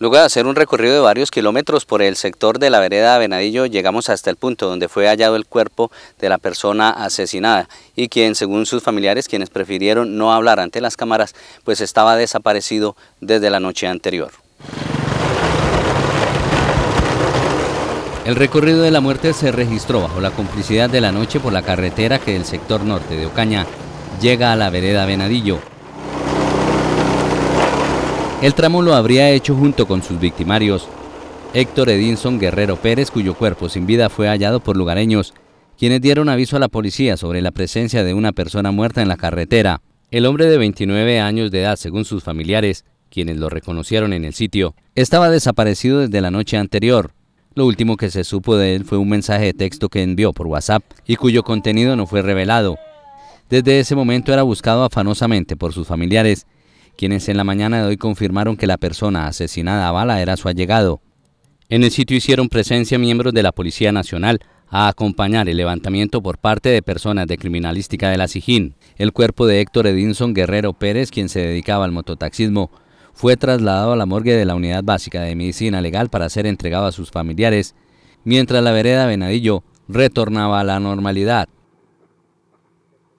Luego de hacer un recorrido de varios kilómetros por el sector de la vereda Venadillo, llegamos hasta el punto donde fue hallado el cuerpo de la persona asesinada y quien, según sus familiares, quienes prefirieron no hablar ante las cámaras, pues estaba desaparecido desde la noche anterior. El recorrido de la muerte se registró bajo la complicidad de la noche por la carretera que del sector norte de Ocaña llega a la vereda Venadillo, el tramo lo habría hecho junto con sus victimarios. Héctor Edinson Guerrero Pérez, cuyo cuerpo sin vida fue hallado por lugareños, quienes dieron aviso a la policía sobre la presencia de una persona muerta en la carretera. El hombre de 29 años de edad, según sus familiares, quienes lo reconocieron en el sitio, estaba desaparecido desde la noche anterior. Lo último que se supo de él fue un mensaje de texto que envió por WhatsApp y cuyo contenido no fue revelado. Desde ese momento era buscado afanosamente por sus familiares, quienes en la mañana de hoy confirmaron que la persona asesinada a bala era su allegado. En el sitio hicieron presencia miembros de la Policía Nacional a acompañar el levantamiento por parte de personas de criminalística de la Sijín. El cuerpo de Héctor Edinson Guerrero Pérez, quien se dedicaba al mototaxismo, fue trasladado a la morgue de la Unidad Básica de Medicina Legal para ser entregado a sus familiares, mientras la vereda Venadillo retornaba a la normalidad.